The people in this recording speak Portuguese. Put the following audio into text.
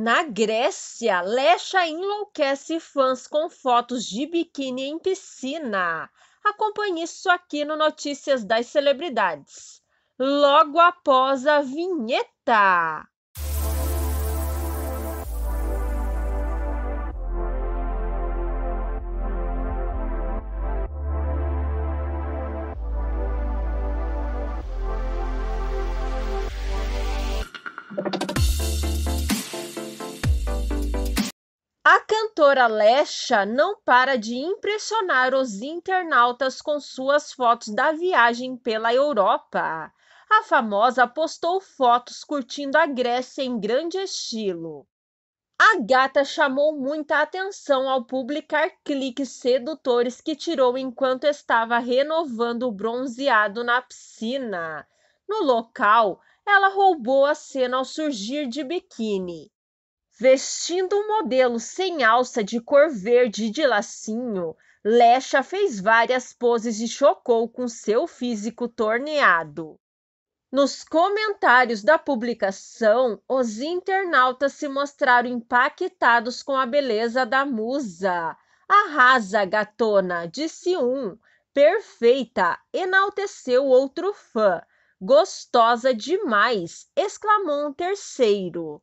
Na Grécia, Lecha enlouquece fãs com fotos de biquíni em piscina. Acompanhe isso aqui no Notícias das Celebridades. Logo após a vinheta. cantora Lesha não para de impressionar os internautas com suas fotos da viagem pela Europa. A famosa postou fotos curtindo a Grécia em grande estilo. A gata chamou muita atenção ao publicar cliques sedutores que tirou enquanto estava renovando o bronzeado na piscina. No local, ela roubou a cena ao surgir de biquíni. Vestindo um modelo sem alça de cor verde e de lacinho, Lecha fez várias poses e chocou com seu físico torneado. Nos comentários da publicação, os internautas se mostraram impactados com a beleza da musa. Arrasa, gatona, disse um. Perfeita, enalteceu outro fã. Gostosa demais, exclamou um terceiro.